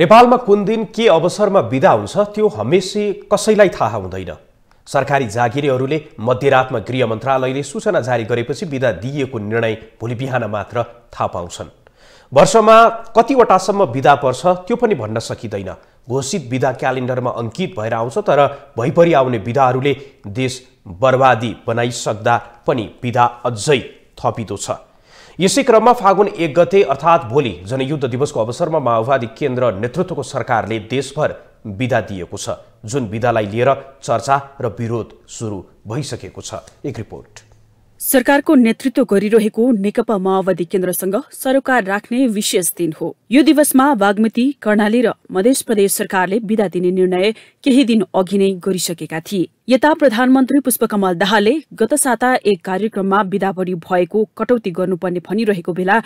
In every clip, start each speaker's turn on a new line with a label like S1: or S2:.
S1: नेपालमा कुन दिन के अवसरमा विदा हुन्छ त्यो हमेसी कसैलाई थाहा हुँदैन सरकारी जागिरेहरूले मध्यरातमा गृह मन्त्रालयले सूचना जारी गरेपछि विदा दिइएको निर्णय भोलि बिहान मात्र थाहा पाउँछन् वर्षमा कतिवटासम्म विदा पर्छ त्यो पनि भन्न सकिँदैन घोषित विदा क्यालेन्डरमा अङ्कित भएर आउँछ तर भइपरि आउने विधाहरूले देश बर्बादी बनाइसक्दा पनि विधा अझै थपिँदो छ यसै क्रममा फागुन एक गते अर्थात् भोलि जनयुद्ध दिवसको अवसरमा माओवादी केन्द्र नेतृत्वको सरकारले देशभर विदा दिएको छ जुन विदालाई लिएर चर्चा र विरोध सुरु भइसकेको छ एक रिपोर्ट
S2: सरकारको नेतृत्व गरिरहेको नेकपा माओवादी केन्द्रसँग सरोकार राख्ने विशेष दिन हो यो दिवसमा बागमती कर्णाली र मध्य प्रदेश सरकारले विदा दिने निर्णय केही दिन अघि नै गरिसकेका थिए यता प्रधानमन्त्री पुष्पकमल दाहालले गत साता एक कार्यक्रममा विदावरी भएको कटौती गर्नुपर्ने भनिरहेको बेला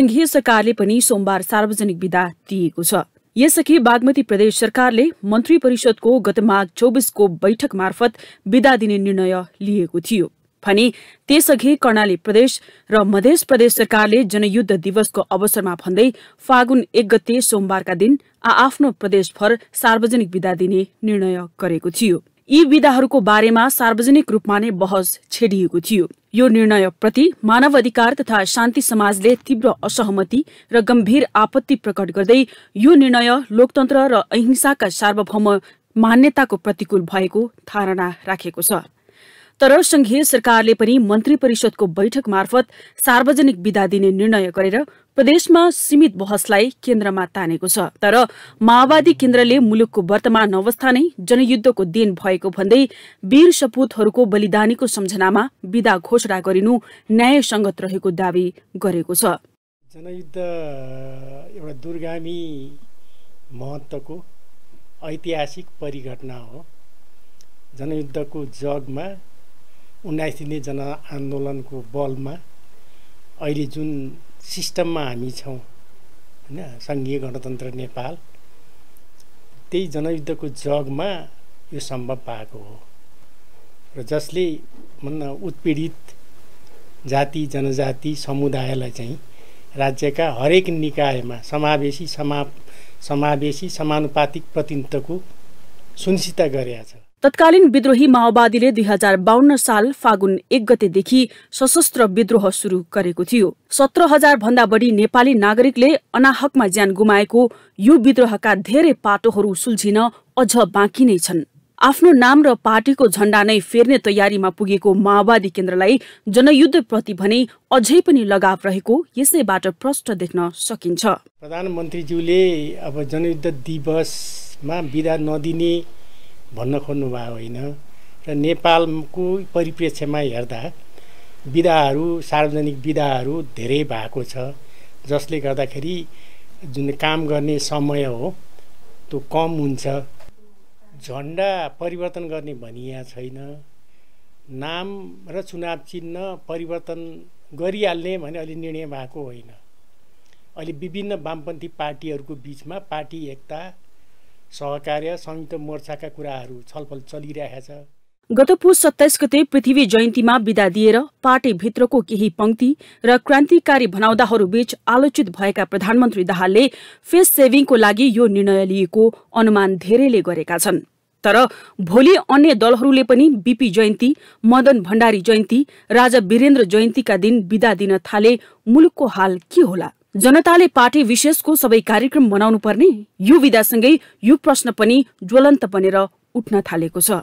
S2: संघीय सरकारले पनि सोमबार सार्वजनिक विदा दिएको छ यसअघि बागमती प्रदेश सरकारले मन्त्री परिषदको गत माघ चौबिसको बैठक मार्फत विदा दिने निर्णय लिएको थियो भने त्यसअघि कर्णाली प्रदेश र मध्य प्रदेश सरकारले जनयुद्ध दिवसको अवसरमा भन्दै फागुन एक गते सोमबारका दिन आआफ्नो प्रदेशभर सार्वजनिक विदा दिने निर्णय गरेको थियो यी विधाहरूको बारेमा सार्वजनिक रूपमा नै बहस छेडिएको थियो यो निर्णयप्रति मानव अधिकार तथा शान्ति समाजले तीव्र असहमति र गम्भीर आपत्ति प्रकट गर्दै यो निर्णय लोकतन्त्र र अहिंसाका सार्वभौम मान्यताको प्रतिकूल भएको धारणा राखेको छ तर संघीय सरकारले पनि मन्त्री परिषदको बैठक मार्फत सार्वजनिक विदा दिने निर्णय गरेर प्रदेशमा सीमित बहसलाई केन्द्रमा तानेको छ तर माओवादी केन्द्रले मुलुकको वर्तमान अवस्था नै जनयुद्धको दिन भएको भन्दै वीर सपूतहरूको बलिदानीको सम्झनामा विदा घोषणा गरिनु न्यायसङ्गत रहेको दावी गरेको छ
S3: जनयुद्ध एउटा दुर्गामी महत्त्वको ऐतिहासिक परिघटना हो जनयुद्धको जगमा उन्नाइस दिने जनआन्दोलनको बलमा अहिले जुन सिस्टममा हामी छौँ होइन सङ्घीय गणतन्त्र नेपाल त्यही जनयुद्धको जगमा यो सम्भव पाएको हो र जसले भन्न उत्पीडित जाति जनजाति समुदायलाई चाहिँ राज्यका हरेक निकायमा समावेशी समा समावेशी समानुपातिक प्रतिनिधित्वको सुनिश्चित गरेका छन्
S2: तत्कालीन विद्रोही माओवादीले दुई हजार बाहन्न साल फागुन एक गतेदेखि सशस्त्र विद्रोह सुरु गरेको थियो सत्र हजार भन्दा बढी नेपाली नागरिकले अनाहकमा ज्यान गुमाएको यो विद्रोहका धेरै पाटोहरू सुल्झिन अझ बाँकी नै छन् आफ्नो नाम र पार्टीको झण्डा नै फेर्ने तयारीमा पुगेको माओवादी केन्द्रलाई जनयुद्धप्रति भने अझै पनि लगाव रहेको यसैबाट प्रष्ट देख्न सकिन्छ
S3: प्रधानमन्त्रीज्यूले अब जनयुद्ध दिवसमा बिदा नदिने भन्न खोज्नुभएको होइन र नेपालको परिप्रेक्ष्यमा हेर्दा विधाहरू सार्वजनिक विधाहरू धेरै भएको छ जसले गर्दाखेरि जुन काम गर्ने समय हो त्यो कम हुन्छ झन्डा परिवर्तन गर्ने भनिया छैन नाम र चुनाव चिन्ह परिवर्तन गरिहाल्ने भने अलि निर्णय भएको होइन अहिले विभिन्न वामपन्थी पार्टीहरूको बिचमा पार्टी एकता सहकार्य संयुक्त मोर्चाका कुराहरू छलफल चलिरहेको
S2: गत पुस सत्ताइस गते पृथ्वी जयन्तीमा विदा दिएर पार्टीभित्रको केही पंक्ति र क्रान्तिकारी भनाउँदाहरूबीच आलोचित भएका प्रधानमन्त्री दाहालले फेस सेभिङको लागि यो निर्णय लिएको अनुमान धेरैले गरेका छन् तर भोलि अन्य दलहरूले पनि बीपी जयन्ती मदन भण्डारी जयन्ती राजा वीरेन्द्र जयन्तीका दिन विदा दिन थाले मुलुकको हाल के होला जनताले पार्टी विशेषको सबै कार्यक्रम मनाउनु पर्ने यो विधासँगै यो प्रश्न पनि ज्वलन्त बनेर उठ्न थालेको छ